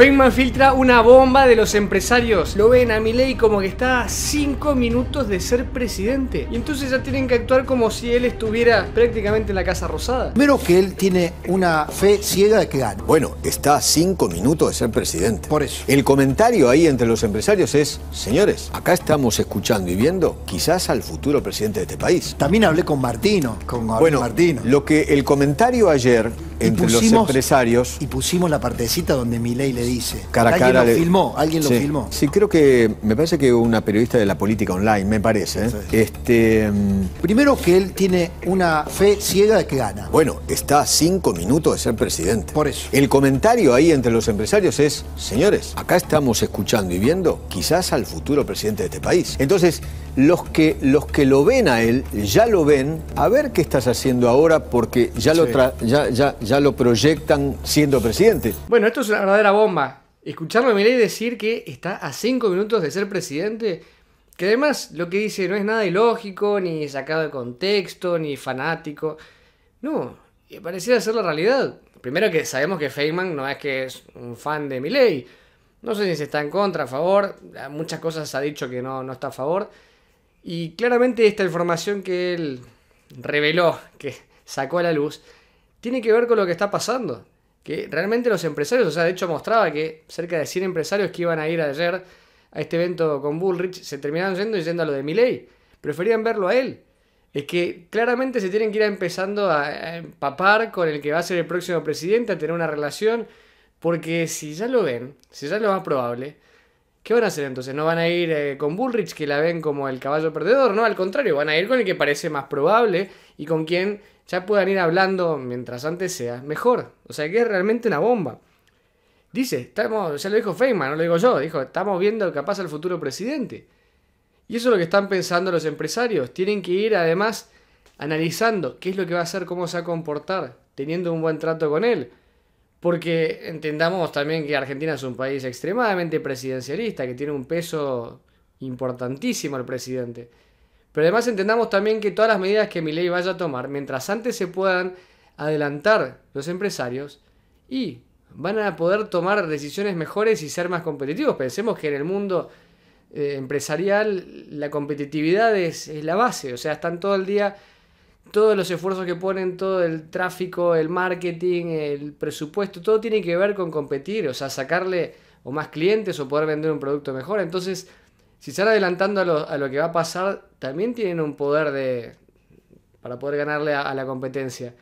Feynman filtra una bomba de los empresarios. Lo ven a Milei como que está a cinco minutos de ser presidente. Y entonces ya tienen que actuar como si él estuviera prácticamente en la Casa Rosada. pero que él tiene una fe ciega de que gana. Bueno, está a cinco minutos de ser presidente. Por eso. El comentario ahí entre los empresarios es, señores, acá estamos escuchando y viendo quizás al futuro presidente de este país. También hablé con Martino, con bueno, Martino. Lo que el comentario ayer entre los empresarios. Y pusimos la partecita donde Milei le dice. Cara cara. Alguien lo filmó, alguien lo filmó. Sí, creo que, me parece que una periodista de la política online, me parece. ¿eh? Este, mm, Primero que él tiene una fe ciega de que gana. Bueno, está a cinco minutos de ser presidente. Por eso. El comentario ahí entre los empresarios es, señores, acá estamos escuchando y viendo quizás al futuro presidente de este país. Entonces, los que, los que lo ven a él, ya lo ven, a ver qué estás haciendo ahora porque ya lo, ya, lo proyectan siendo presidente. Bueno, esto es una verdadera bomba. Escucharme a Milei decir que está a cinco minutos de ser presidente, que además lo que dice no es nada ilógico, ni sacado de contexto, ni fanático. No, pareciera ser la realidad. Primero que sabemos que Feynman no es que es un fan de Milei. No sé si se está en contra, a favor. Muchas cosas ha dicho que no está a favor y claramente esta información que él reveló, que sacó a la luz, tiene que ver con lo que está pasando. Que realmente los empresarios, o sea, de hecho mostraba que cerca de 100 empresarios que iban a ir ayer a este evento con Bullrich se terminaron yendo y yendo a lo de Milley. Preferían verlo a él. Es que claramente se tienen que ir empezando a empapar con el que va a ser el próximo presidente, a tener una relación, porque si ya lo ven, si ya lo más probable, ¿Qué van a hacer entonces? ¿No van a ir eh, con Bullrich, que la ven como el caballo perdedor? No, al contrario, van a ir con el que parece más probable y con quien ya puedan ir hablando mientras antes sea mejor. O sea que es realmente una bomba. Dice, estamos, ya lo dijo Feynman, no lo digo yo, dijo, estamos viendo capaz al futuro presidente. Y eso es lo que están pensando los empresarios. Tienen que ir además analizando qué es lo que va a hacer, cómo se va a comportar, teniendo un buen trato con él. Porque entendamos también que Argentina es un país extremadamente presidencialista, que tiene un peso importantísimo el presidente. Pero además entendamos también que todas las medidas que mi ley vaya a tomar, mientras antes se puedan adelantar los empresarios y van a poder tomar decisiones mejores y ser más competitivos. Pensemos que en el mundo eh, empresarial la competitividad es la base, o sea, están todo el día todos los esfuerzos que ponen, todo el tráfico, el marketing, el presupuesto, todo tiene que ver con competir, o sea, sacarle o más clientes o poder vender un producto mejor. Entonces, si van adelantando a lo, a lo que va a pasar, también tienen un poder de para poder ganarle a, la competencia.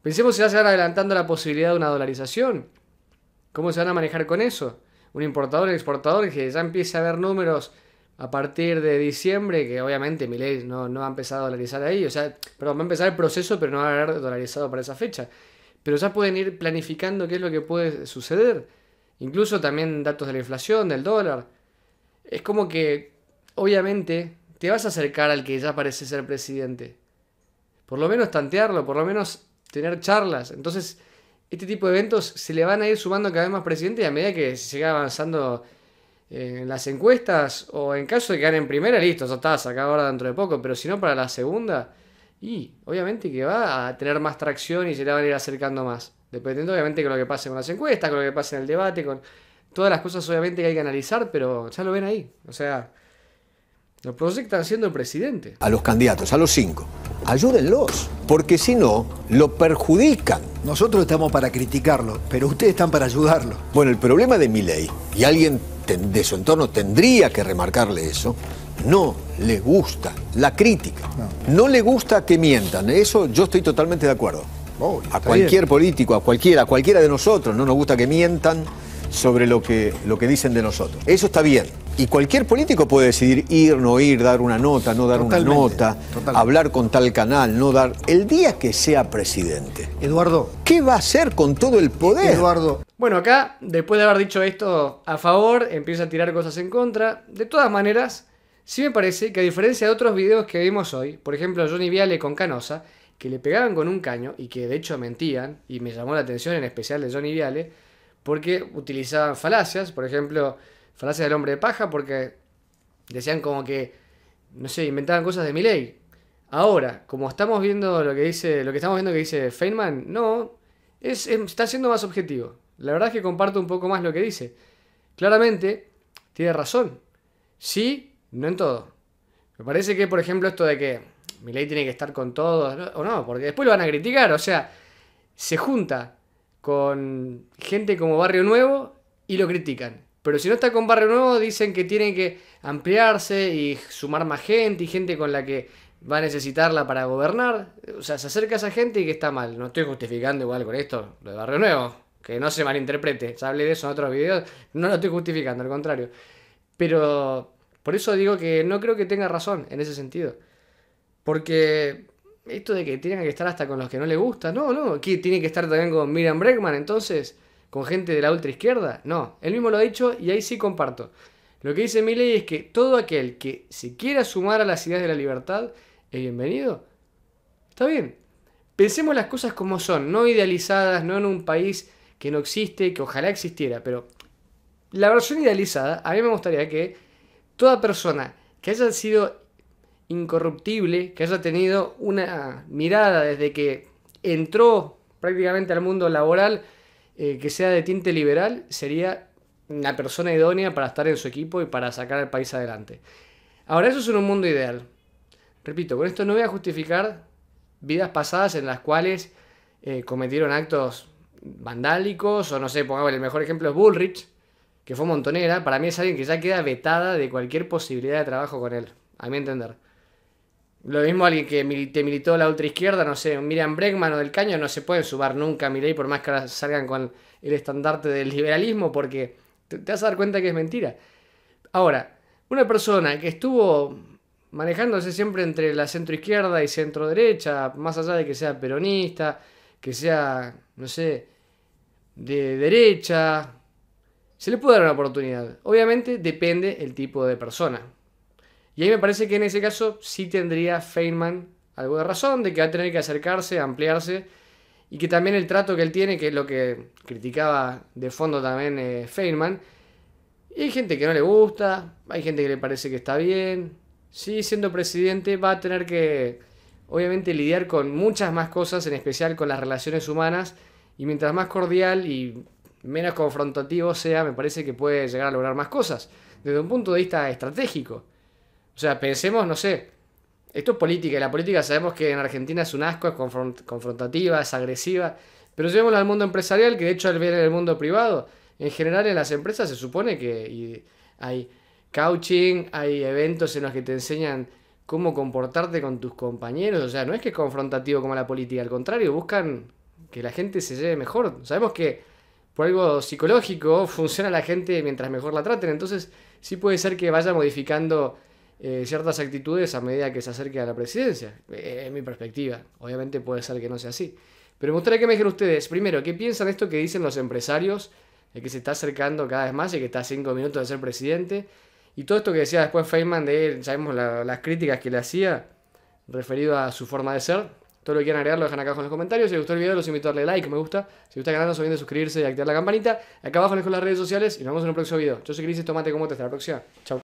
Pensemos si ya se van adelantando la posibilidad de una dolarización. ¿Cómo se van a manejar con eso? Un importador, y exportador que ya empieza a ver números a partir de diciembre, que obviamente mi no, no ha empezado a dolarizar ahí, o sea, perdón, va a empezar el proceso, pero no va a haber dolarizado para esa fecha. Pero ya pueden ir planificando qué es lo que puede suceder. Incluso también datos de la inflación, del dólar. Es como que, obviamente, te vas a acercar al que ya parece ser presidente. Por lo menos tantearlo, por lo menos tener charlas. Entonces, este tipo de eventos se le van a ir sumando cada vez más presidentes y a medida que se siga avanzando en las encuestas o en caso de que ganen primera, listo, ya está, sacado ahora dentro de poco, pero si no para la segunda, y obviamente que va a tener más tracción y se la van a ir acercando más, dependiendo obviamente con lo que pase con las encuestas, con lo que pase en el debate, con todas las cosas obviamente que hay que analizar, pero ya lo ven ahí, o sea, lo proyectan siendo el presidente. A los candidatos, a los cinco. Ayúdenlos, porque si no, lo perjudican. Nosotros estamos para criticarlo, pero ustedes están para ayudarlo. Bueno, el problema de mi ley, y alguien de su entorno tendría que remarcarle eso, no le gusta la crítica. No, le gusta que mientan. Eso yo estoy totalmente de acuerdo. Oh, a cualquier político, a cualquiera, a cualquiera de nosotros, no nos gusta que mientan sobre lo que, lo que dicen de nosotros. Eso está bien. Y cualquier político puede decidir ir, no ir, dar una nota, no dar una nota, hablar con tal canal, no dar. El día que sea presidente. Eduardo. ¿Qué va a hacer con todo el poder? Eduardo. Bueno, acá, después de haber dicho esto a favor, empieza a tirar cosas en contra. De todas maneras, sí me parece que a diferencia de otros videos que vimos hoy, por ejemplo, Johnny Viale con Canosa, que le pegaban con un caño y que de hecho mentían, y me llamó la atención en especial de Johnny Viale, porque utilizaban falacias, por ejemplo, falacias del hombre de paja, porque decían como que, no sé, inventaban cosas de mi ley. Ahora, como estamos viendo lo que dice, lo que estamos viendo que dice Feynman, no, em, está siendo más objetivo. La verdad es que comparto un poco más lo que dice. Claramente, tiene razón. Sí, no en todo. Me parece que, por ejemplo, esto de que mi tiene que estar con todos, o no, porque después lo van a criticar, o sea, se junta con gente como Barrio Nuevo y lo critican. Pero si no está con Barrio Nuevo, dicen que tienen que ampliarse y sumar más gente y gente con la que va a necesitarla para gobernar. O sea, se acerca a esa gente y que está mal. No estoy justificando igual con esto, lo de Barrio Nuevo. Que no se malinterprete. Se hablé de eso en otros videos. No lo estoy justificando, al contrario. Pero por eso digo que no creo que tenga razón en ese sentido. Porque esto de que tienen que estar hasta con los que no le gusta, no, no, aquí tiene que estar también con Miriam Bregman, entonces, con gente de la ultra izquierda, no, él mismo lo ha dicho y ahí sí comparto. Lo que dice Milley es que todo aquel que se quiera sumar a las ideas de la libertad es bienvenido. Está bien. Pensemos las cosas como son, no idealizadas, no en un país que no existe, que ojalá existiera, pero la versión idealizada, a mí me gustaría que toda persona que haya sido incorruptible, que haya tenido una mirada desde que entró prácticamente al mundo laboral eh, que sea de tinte liberal, sería una persona idónea para estar en su equipo y para sacar al país adelante. Ahora, eso es en un mundo ideal. Repito, con esto no voy a justificar vidas pasadas en las cuales eh, cometieron actos vandálicos, o no sé, pongamos el mejor ejemplo es Bullrich, que fue montonera. Para mí es alguien que ya queda vetada de cualquier posibilidad de trabajo con él, a mi entender. Lo mismo alguien que te militó la ultra izquierda, no sé, Miriam Bregman o del Caño, no se pueden subar nunca a ley, por más que salgan con el estandarte del liberalismo porque te, vas a dar cuenta que es mentira. Ahora, una persona que estuvo manejándose siempre entre la centro izquierda y centro derecha, más allá de que sea peronista, que sea, no sé, de derecha, se le puede dar una oportunidad. Obviamente depende el tipo de persona. Y ahí me parece que en ese caso sí tendría Feynman algo de razón, de que va a tener que acercarse, ampliarse, y que también el trato que él tiene, que es lo que criticaba de fondo también eh, Feynman, y hay gente que no le gusta, hay gente que le parece que está bien, sí, siendo presidente va a tener que, obviamente, lidiar con muchas más cosas, en especial con las relaciones humanas, y mientras más cordial y menos confrontativo sea, me parece que puede llegar a lograr más cosas, desde un punto de vista estratégico. O sea, pensemos, no sé, esto es política y la política sabemos que en Argentina es un asco, es confrontativa, es agresiva, pero llevémosla al mundo empresarial, que de hecho al ver en el mundo privado, en general en las empresas se supone que hay coaching, hay eventos en los que te enseñan cómo comportarte con tus compañeros, o sea, no es que es confrontativo como la política, al contrario, buscan que la gente se lleve mejor. Sabemos que por algo psicológico funciona la gente mientras mejor la traten, entonces sí puede ser que vaya modificando eh, ciertas actitudes a medida que se acerque a la presidencia. es eh, mi perspectiva. Obviamente puede ser que no sea así. Pero me gustaría que me dijeran ustedes, primero, ¿qué piensan de esto que dicen los empresarios? De eh, que se está acercando cada vez más y que está a 5 minutos de ser presidente. Y todo esto que decía después Feynman de, él sabemos las críticas que le hacía, referido a su forma de ser. Todo lo que quieran agregar lo dejan acá abajo en los comentarios. Si les gustó el video, los invito a darle like, me gusta. Si les gusta el no olviden de suscribirse y activar la campanita. Acá abajo les dejo las redes sociales y nos vemos en un próximo video. Yo soy Cris, tomate cómo te hasta la próxima. Chao.